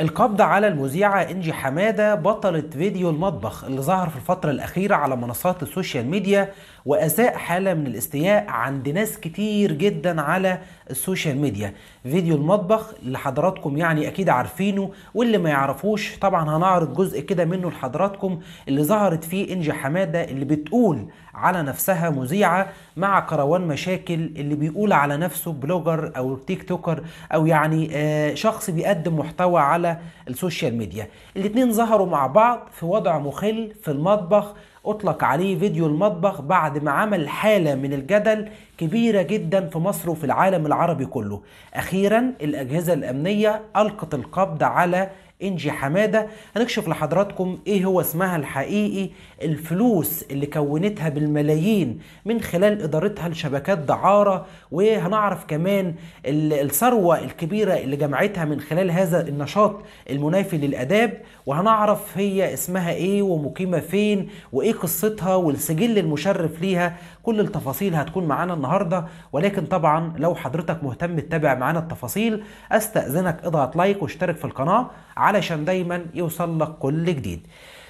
القبض على المذيعة إنجي حمادة بطلة فيديو المطبخ اللي ظهر في الفترة الأخيرة على منصات السوشيال ميديا وأساء حالة من الاستياء عند ناس كتير جدا على السوشيال ميديا فيديو المطبخ اللي حضراتكم يعني أكيد عارفينه واللي ما يعرفوش طبعا هنعرض جزء كده منه لحضراتكم اللي ظهرت فيه إنجي حمادة اللي بتقول على نفسها مذيعة مع كروان مشاكل اللي بيقول على نفسه بلوجر أو تيك توكر أو يعني آه، شخص بيقدم محتوى على السوشيال ميديا الاتنين ظهروا مع بعض في وضع مخل في المطبخ أطلق عليه فيديو المطبخ بعد ما عمل حالة من الجدل كبيرة جدا في مصر وفي العالم العربي كله أخيرا الأجهزة الأمنية ألقت القبض على انجي حماده هنكشف لحضراتكم ايه هو اسمها الحقيقي الفلوس اللي كونتها بالملايين من خلال ادارتها لشبكات دعاره وهنعرف كمان الثروه الكبيره اللي جمعتها من خلال هذا النشاط المنافي للاداب وهنعرف هي اسمها ايه ومقيمه فين وايه قصتها والسجل المشرف ليها كل التفاصيل هتكون معانا النهارده النهارده ولكن طبعا لو حضرتك مهتم تتابع معانا التفاصيل استأذنك اضغط لايك واشترك في القناة علشان دايما يوصل لك كل جديد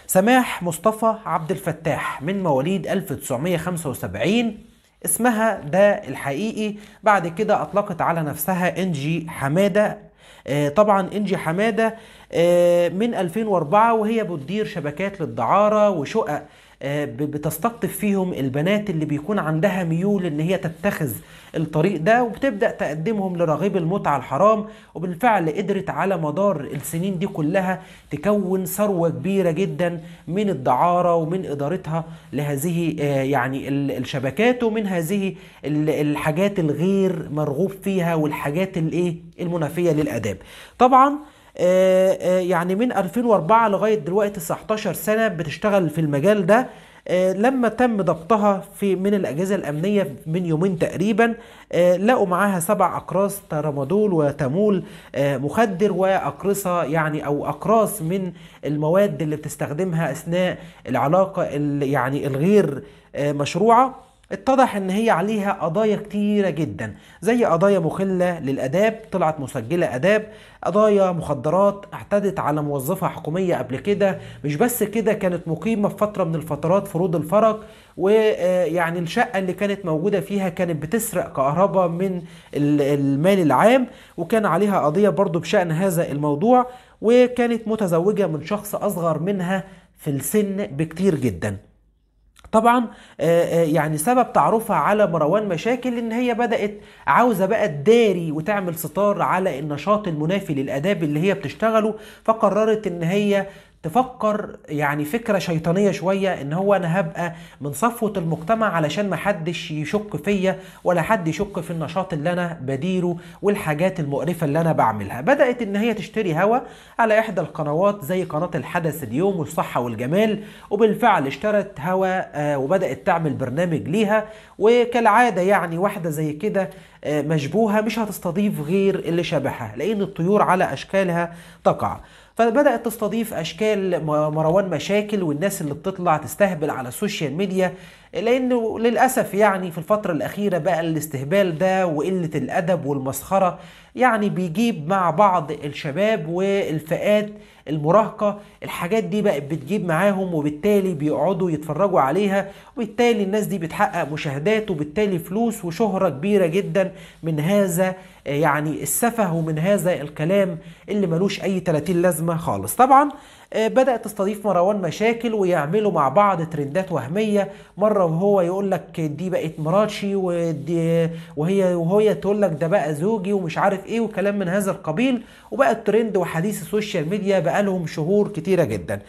سماح مصطفى عبد الفتاح من مواليد 1975 اسمها ده الحقيقي بعد كده اطلقت على نفسها انجي حماده آه، طبعا انجي حماده آه، من 2004 وهي بتدير شبكات للدعاره وشقق آه، بتستقطب فيهم البنات اللي بيكون عندها ميول ان هي تتخذ الطريق ده وبتبدا تقدمهم لرغيب المتعه الحرام وبالفعل قدرت على مدار السنين دي كلها تكون ثروه كبيره جدا من الدعاره ومن ادارتها لهذه آه، يعني الشبكات ومن هذه الحاجات الغير مرغوب فيها والحاجات الايه المنافيه للاداب طبعا آه، آه، يعني من 2004 لغايه دلوقتي 19 سنه بتشتغل في المجال ده آه، لما تم ضبطها في من الاجهزه الامنيه من يومين تقريبا لقوا معاها سبع اقراص ترامادول وتامول مخدر واقرصه يعني او اقراص من المواد اللي بتستخدمها اثناء العلاقه يعني الغير مشروعه اتضح ان هي عليها قضايا كتيرة جدا زي قضايا مخلة للاداب طلعت مسجلة اداب قضايا مخدرات اعتدت على موظفة حكومية قبل كده مش بس كده كانت مقيمة في فترة من الفترات في الفرق الفرج ويعني آه، الشقة اللي كانت موجودة فيها كانت بتسرق كهرباء من المال العام وكان عليها قضية برضو بشأن هذا الموضوع وكانت متزوجة من شخص أصغر منها في السن بكتير جداً طبعا آه، آه، يعني سبب تعرفها على مروان مشاكل ان هي بدات عاوزه بقى تداري وتعمل ستار على النشاط المنافي للاداب اللي هي بتشتغله فقررت ان هي تفكر يعني فكرة شيطانية شوية ان هو انا هبقى من صفوة المجتمع علشان ما حدش يشك فيا ولا حد يشك في النشاط اللي انا بديره والحاجات المقرفة اللي انا بعملها بدأت ان هي تشتري هوا على احدى القنوات زي قناة الحدث اليوم والصحة والجمال وبالفعل اشترت هوا آه، وبدأت تعمل برنامج ليها وكالعادة يعني واحدة زي كده آه، مشبوهة مش هتستضيف غير اللي شبهها لان الطيور على اشكالها تقع فبدات تستضيف اشكال مروان مشاكل والناس اللي بتطلع تستهبل على السوشيال ميديا لانه للاسف يعني في الفتره الاخيره بقى الاستهبال ده وقله الادب والمسخره يعني بيجيب مع بعض الشباب والفئات المراهقه الحاجات دي بقت بتجيب معاهم وبالتالي بيقعدوا يتفرجوا عليها وبالتالي الناس دي بتحقق مشاهدات وبالتالي فلوس وشهره كبيره جدا من هذا يعني السفه ومن هذا الكلام اللي ملوش اي 30 لازمه مهمه خالص طبعا آه، بدأت تستضيف مروان مشاكل ويعملوا مع بعض ترندات وهمية مرة وهو يقول لك دي بقت مراتشي ودي وهي وهي تقول لك ده بقى زوجي ومش عارف ايه وكلام من هذا القبيل وبقى الترند وحديث السوشيال ميديا بقالهم شهور كتيرة جدا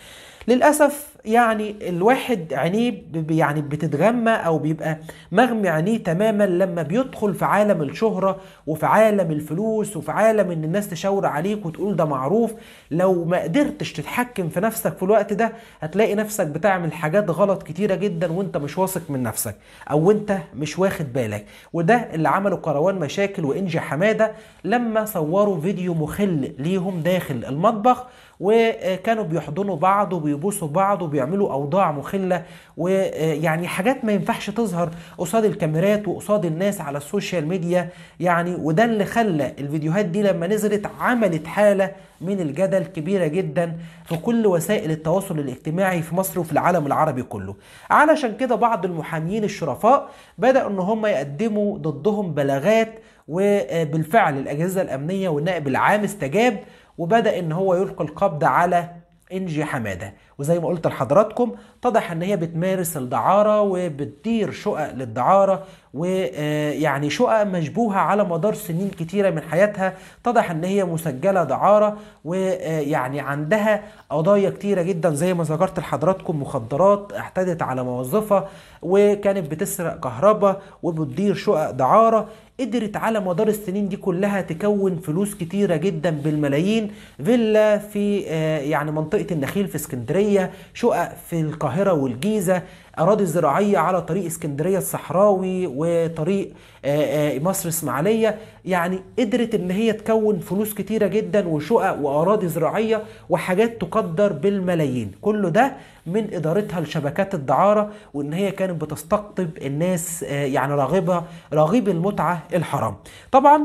للأسف يعني الواحد عينيه يعني بتتغمى أو بيبقى مغمي عينيه تماما لما بيدخل في عالم الشهرة وفي عالم الفلوس وفي عالم إن الناس تشاور عليك وتقول ده معروف لو ما قدرتش تتحكم في نفسك في الوقت ده هتلاقي نفسك بتعمل حاجات غلط كتيرة جدا وأنت مش واثق من نفسك أو أنت مش واخد بالك وده اللي عمله كروان مشاكل وإنجي حمادة لما صوروا فيديو مخل ليهم داخل المطبخ وكانوا بيحضنوا بعض وبيبوسوا بعض وبيعملوا اوضاع مخله ويعني حاجات ما ينفعش تظهر قصاد الكاميرات وقصاد الناس على السوشيال ميديا يعني وده اللي خلى الفيديوهات دي لما نزلت عملت حاله من الجدل كبيره جدا في كل وسائل التواصل الاجتماعي في مصر وفي العالم العربي كله علشان كده بعض المحامين الشرفاء بداوا ان هم يقدموا ضدهم بلاغات وبالفعل الاجهزه الامنيه والنائب العام استجاب وبدا ان هو يلقي القبض على انجي حماده وزي ما قلت لحضراتكم اتضح ان هي بتمارس الدعاره وبتدير شقق للدعاره ويعني آه، شقق مشبوهه على مدار سنين كتيره من حياتها اتضح ان هي مسجله دعاره ويعني آه، عندها قضايا كتيره جدا زي ما ذكرت لحضراتكم مخدرات اعتدت على موظفه وكانت بتسرق كهرباء وبتدير شقق دعاره قدرت على مدار السنين دي كلها تكون فلوس كتيره جدا بالملايين فيلا في آه، يعني منطقه النخيل في اسكندريه شقق في القاهره القاهرة والجيزة أراضي زراعية على طريق اسكندرية الصحراوي وطريق آه، آه، مصر اسماعيلية يعني قدرت إن هي تكون فلوس كتيرة جدا وشقق وأراضي زراعية وحاجات تقدر بالملايين كل ده من إدارتها لشبكات الدعارة وإن هي كانت بتستقطب الناس آه، يعني راغبة راغب المتعة الحرام طبعا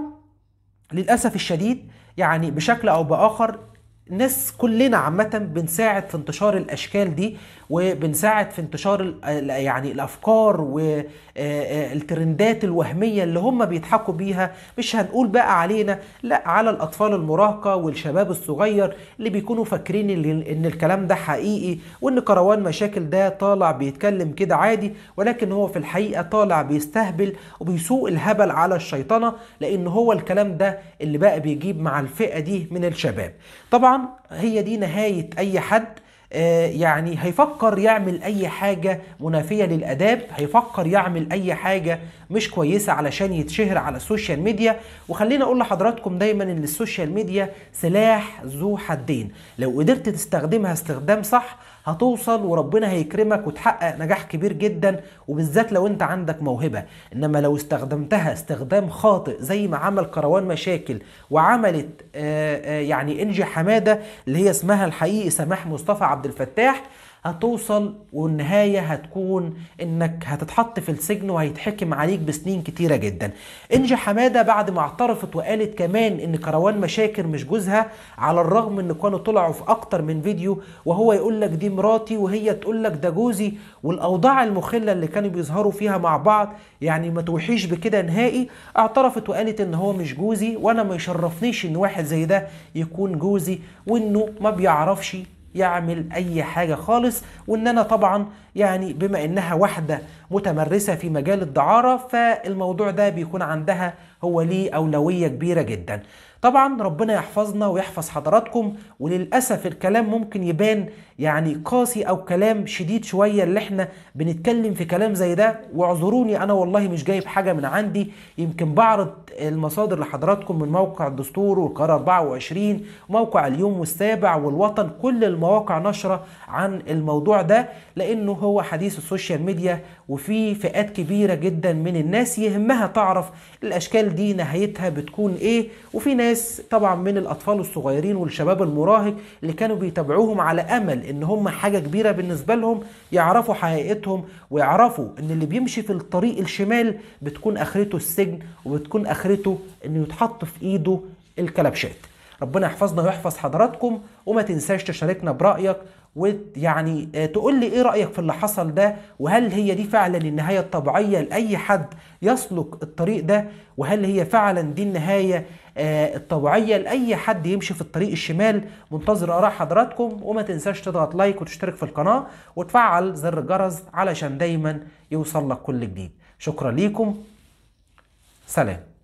للأسف الشديد يعني بشكل أو بآخر الناس كلنا عامة بنساعد في انتشار الأشكال دي وبنساعد في انتشار يعني الأفكار والترندات آه، آه، الوهمية اللي هم بيضحكوا بيها مش هنقول بقى علينا لا على الأطفال المراهقة والشباب الصغير اللي بيكونوا فاكرين إن الكلام ده حقيقي وإن كروان مشاكل ده طالع بيتكلم كده عادي ولكن هو في الحقيقة طالع بيستهبل وبيسوق الهبل على الشيطنة لأن هو الكلام ده اللي بقى بيجيب مع الفئة دي من الشباب طبعا طبعا هي دي نهاية أي حد آه، يعني هيفكر يعمل أي حاجة منافية للأداب هيفكر يعمل أي حاجة مش كويسة علشان يتشهر على السوشيال ميديا وخلينا أقول لحضراتكم دايما إن السوشيال ميديا سلاح ذو حدين لو قدرت تستخدمها استخدام صح هتوصل وربنا هيكرمك وتحقق نجاح كبير جدا وبالذات لو انت عندك موهبه انما لو استخدمتها استخدام خاطئ زي ما عمل كروان مشاكل وعملت آه، آه، يعني انجي حماده اللي هي اسمها الحقيقي سماح مصطفى عبد الفتاح هتوصل والنهاية هتكون انك هتتحط في السجن وهيتحكم عليك بسنين كتيرة جدا انجي حمادة بعد ما اعترفت وقالت كمان ان كروان مشاكر مش جوزها على الرغم ان كانوا طلعوا في اكتر من فيديو وهو يقول لك دي مراتي وهي تقول لك ده جوزي والاوضاع المخلة اللي كانوا بيظهروا فيها مع بعض يعني ما توحيش بكده نهائي اعترفت وقالت ان هو مش جوزي وانا ما يشرفنيش ان واحد زي ده يكون جوزي وانه ما بيعرفش يعمل اي حاجه خالص وان انا طبعا يعني بما انها واحده متمرسه في مجال الدعاره فالموضوع ده بيكون عندها هو ليه اولويه كبيره جدا طبعا ربنا يحفظنا ويحفظ حضراتكم وللاسف الكلام ممكن يبان يعني قاسي او كلام شديد شويه اللي احنا بنتكلم في كلام زي ده واعذروني انا والله مش جايب حاجه من عندي يمكن بعرض المصادر لحضراتكم من موقع الدستور والقرار 24 موقع اليوم والسابع والوطن كل المواقع نشره عن الموضوع ده لانه هو حديث السوشيال ميديا وفي فئات كبيره جدا من الناس يهمها تعرف الاشكال دي نهايتها بتكون ايه وفي ناس الناس طبعا من الاطفال الصغيرين والشباب المراهق اللي كانوا بيتابعوهم على امل ان هم حاجه كبيره بالنسبه لهم يعرفوا حقيقتهم ويعرفوا ان اللي بيمشي في الطريق الشمال بتكون اخرته السجن وبتكون اخرته انه يتحط في ايده الكلبشات ربنا يحفظنا ويحفظ حضراتكم وما تنساش تشاركنا برايك ويعني آه، تقول لي ايه رايك في اللي حصل ده وهل هي دي فعلا النهايه الطبيعيه لاي حد يسلك الطريق ده وهل هي فعلا دي النهايه آه، الطبيعيه لاي حد يمشي في الطريق الشمال منتظر اراء حضراتكم وما تنساش تضغط لايك وتشترك في القناه وتفعل زر الجرس علشان دايما يوصل لك كل جديد شكرا ليكم سلام